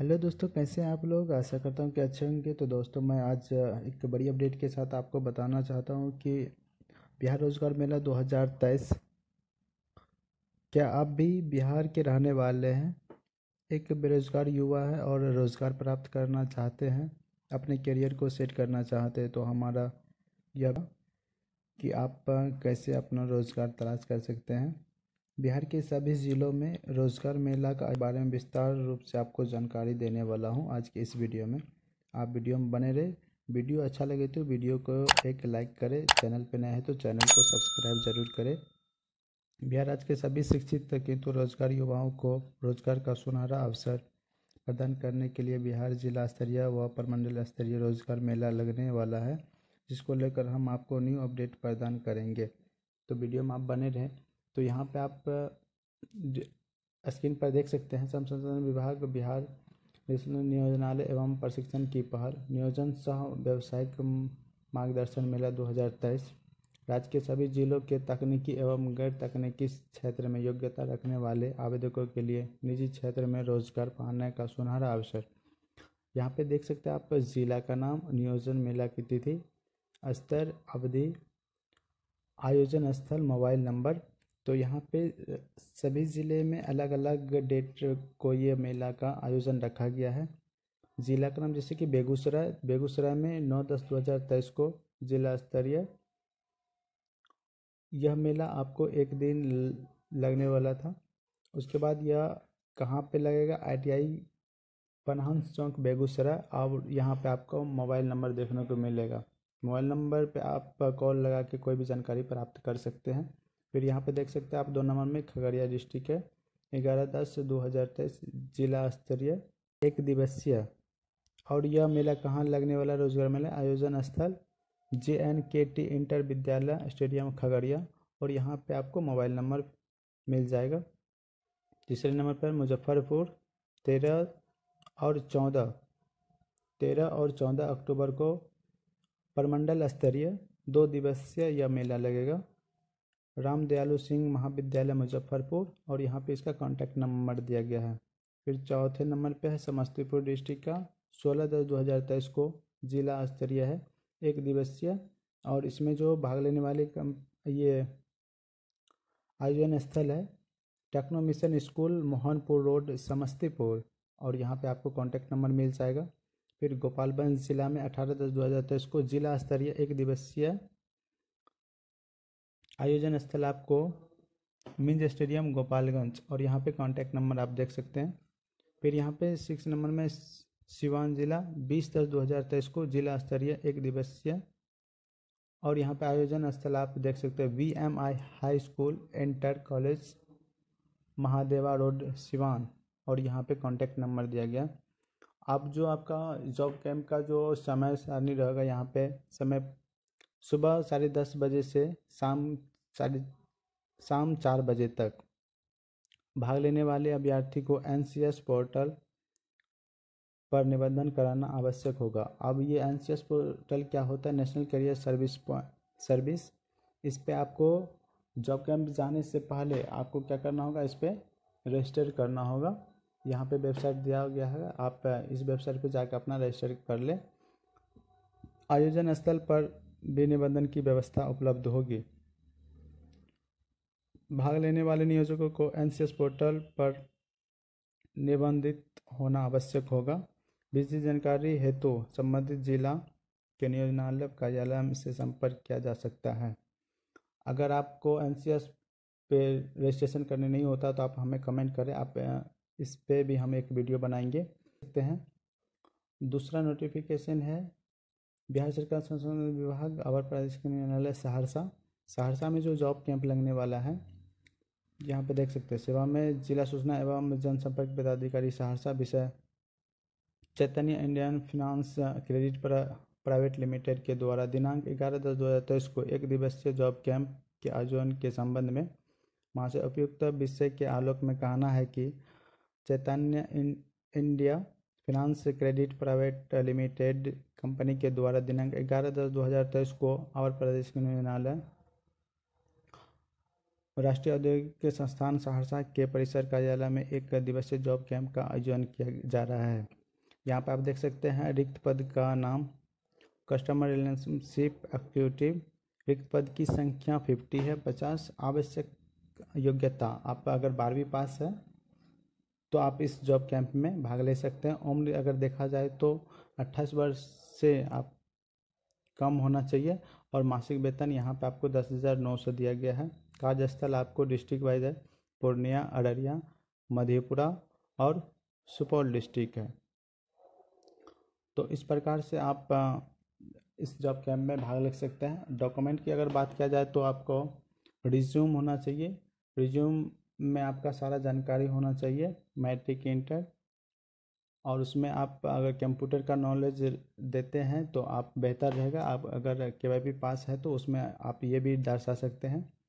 hello दोस्तों कैसे हैं आप लोग आशा करता हूँ कि अच्छे होंगे तो दोस्तों मैं आज एक बड़ी अपडेट के साथ आपको बताना चाहता हूँ कि बिहार रोज़गार मेला 2023 क्या आप भी बिहार के रहने वाले हैं एक बेरोज़गार युवा है और रोज़गार प्राप्त करना चाहते हैं अपने करियर को सेट करना चाहते हैं तो हमारा यह कि आप कैसे अपना रोज़गार तलाश कर सकते हैं बिहार के सभी ज़िलों में रोज़गार मेला के बारे में विस्तार रूप से आपको जानकारी देने वाला हूँ आज के इस वीडियो में आप वीडियो में बने रहे वीडियो अच्छा लगे तो वीडियो को एक लाइक करें चैनल पर नए हैं तो चैनल को सब्सक्राइब जरूर करें बिहार राज्य के सभी शिक्षित किंतु तो रोजगार युवाओं को रोजगार का सुनहरा अवसर प्रदान करने के लिए बिहार जिला स्तरीय व प्रमंडल स्तरीय रोजगार मेला लगने वाला है जिसको लेकर हम आपको न्यू अपडेट प्रदान करेंगे तो वीडियो में आप बने रहें तो यहाँ पे आप स्क्रीन पर देख सकते हैं श्रम संसाधन विभाग बिहार नियोजनालय एवं प्रशिक्षण की पहल नियोजन सह व्यावसायिक मार्गदर्शन मेला 2023 राज्य के सभी जिलों के तकनीकी एवं गैर तकनीकी क्षेत्र में योग्यता रखने वाले आवेदकों के लिए निजी क्षेत्र में रोजगार पाने का सुनहरा अवसर यहाँ पे देख सकते हैं आप जिला का नाम नियोजन मेला की तिथि स्तर अवधि आयोजन स्थल मोबाइल नंबर तो यहाँ पे सभी ज़िले में अलग अलग डेट को ये मेला का आयोजन रखा गया है ज़िला का नाम जैसे कि बेगूसराय बेगूसराय में नौ दस दो हज़ार तेईस को जिला स्तरीय यह मेला आपको एक दिन लगने वाला था उसके बाद यह कहाँ पे लगेगा आईटीआई पनहंस चौक बेगूसराय और यहाँ पे आपको मोबाइल नंबर देखने को मिलेगा मोबाइल नंबर पे आप कॉल लगा के कोई भी जानकारी प्राप्त कर सकते हैं फिर यहाँ पे देख सकते हैं आप दो नंबर में खगड़िया डिस्ट्रिक्ट है ग्यारह दस दो हज़ार तेईस जिला स्तरीय एक दिवसीय और यह मेला कहाँ लगने वाला रोजगार मेला आयोजन स्थल J N K T inter विद्यालय स्टेडियम खगड़िया और यहाँ पे आपको मोबाइल नंबर मिल जाएगा तीसरे नंबर पर मुजफ्फरपुर तेरह और चौदह तेरह और चौदह अक्टूबर को परमंडल स्तरीय दो दिवसीय यह मेला लगेगा राम दयालु सिंह महाविद्यालय मुजफ्फरपुर और यहाँ पे इसका कांटेक्ट नंबर दिया गया है फिर चौथे नंबर पे है समस्तीपुर डिस्ट्रिक्ट का सोलह दस दो हज़ार तेईस को जिला स्तरीय है एक दिवसीय और इसमें जो भाग लेने वाले कम ये आयोजन स्थल है techno mission school Mohanpur road Samastipur और यहाँ पे आपको कॉन्टैक्ट नंबर मिल जाएगा फिर गोपालगंज ज़िला में अठारह दस दो हज़ार तेईस को जिला स्तरीय एक दिवसीय आयोजन स्थल आपको मिंज स्टेडियम गोपालगंज और यहाँ पे कांटेक्ट नंबर आप देख सकते हैं फिर यहाँ पे सिक्स नंबर में सिवान जिला बीस दस दो हज़ार तेईस को जिला स्तरीय एक दिवसीय और यहाँ पे आयोजन स्थल आप देख सकते हैं V M I high school inter college Mahadeva road Siwan और यहाँ पे कांटेक्ट नंबर दिया गया आप जो आपका जॉब कैंप का जो समय सारणी रहेगा यहाँ पे समय सुबह साढ़े दस बजे से शाम साढ़े शाम चार बजे तक भाग लेने वाले अभ्यर्थी को एन पोर्टल पर निबंधन कराना आवश्यक होगा अब ये एन पोर्टल क्या होता है नेशनल करियर सर्विस सर्विस इस पर आपको जॉब कैंप जाने से पहले आपको क्या करना होगा इस पर रजिस्टर करना होगा यहाँ पे वेबसाइट दिया गया है आप इस वेबसाइट पे जाकर अपना रजिस्टर कर ले आयोजन स्थल पर विनिबंधन की व्यवस्था उपलब्ध होगी भाग लेने वाले नियोजकों को एन पोर्टल पर निबंधित होना आवश्यक होगा विस्तृत जानकारी हेतु तो संबंधित जिला के नियोजनालय कार्यालय से संपर्क किया जा सकता है अगर आपको एन सी एस पे रजिस्ट्रेशन करने नहीं होता तो आप हमें कमेंट करें आप इस पर भी हम एक वीडियो बनाएंगे सकते हैं दूसरा नोटिफिकेशन है बिहार सरकार संसाधन विभाग अवर प्रादेशिक न्यायालय सहरसा सहरसा में जो जॉब कैंप लगने वाला है यहाँ पे देख सकते हैं सेवा में जिला सूचना एवं जनसंपर्क पदाधिकारी सहरसा विषय Chaitanya Indian finance credit private limited के द्वारा दिनांक ग्यारह दस दो हज़ार तेईस को एक दिवसीय जॉब कैंप के आयोजन के संबंध में वहाँ से उपयुक्त विषय के आलोक में कहना है कि Chaitanya India finance credit private limited company के द्वारा दिनांक ग्यारह दस दो हज़ार तेईस को आवर प्रदेश के न्यायालय राष्ट्रीय औद्योगिक संस्थान सहरसा के परिसर कार्यालय में एक दिवसीय जॉब कैंप का आयोजन किया जा रहा है यहाँ पर आप देख सकते हैं रिक्त पद का नाम कस्टमर रिलेशनशिप एक्टिविटिव रिक्त पद की संख्या फिफ्टी है पचास आवश्यक योग्यता आपका अगर बारहवीं पास है तो आप इस जॉब कैंप में भाग ले सकते हैं उम्र अगर देखा जाए तो अट्ठाईस वर्ष से आप कम होना चाहिए और मासिक वेतन यहाँ पे आपको दस हज़ार नौ सौ दिया गया है कार्यस्थल आपको डिस्ट्रिक्ट वाइज है पूर्णिया अररिया मधेपुरा और सुपौल डिस्ट्रिक्ट है तो इस प्रकार से आप इस जॉब कैंप में भाग ले सकते हैं डॉक्यूमेंट की अगर बात किया जाए तो आपको रिज्यूम होना चाहिए रिज्यूम में आपका सारा जानकारी होना चाहिए मैट्रिक इंटर और उसमें आप अगर कंप्यूटर का नॉलेज देते हैं तो आप बेहतर रहेगा आप अगर के वाई पी पास है तो उसमें आप ये भी दर्शा सकते हैं